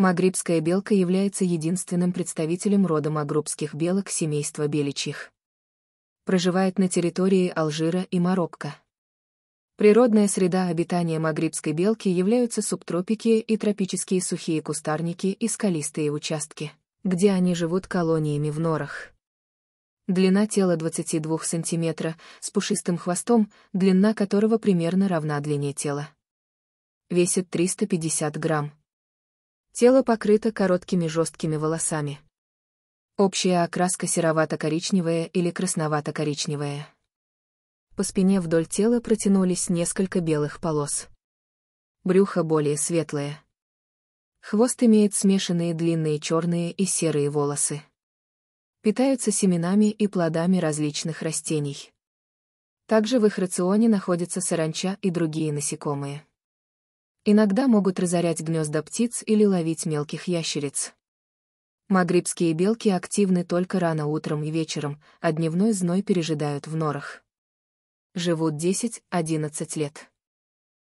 Магрибская белка является единственным представителем рода магрубских белок семейства беличьих. Проживает на территории Алжира и Марокко. Природная среда обитания магрибской белки являются субтропики и тропические сухие кустарники и скалистые участки, где они живут колониями в норах. Длина тела 22 см, с пушистым хвостом, длина которого примерно равна длине тела. Весит 350 грамм. Тело покрыто короткими жесткими волосами. Общая окраска серовато-коричневая или красновато-коричневая. По спине вдоль тела протянулись несколько белых полос. Брюхо более светлое. Хвост имеет смешанные длинные черные и серые волосы. Питаются семенами и плодами различных растений. Также в их рационе находятся саранча и другие насекомые. Иногда могут разорять гнезда птиц или ловить мелких ящериц. Магрибские белки активны только рано утром и вечером, а дневной зной пережидают в норах. Живут 10-11 лет.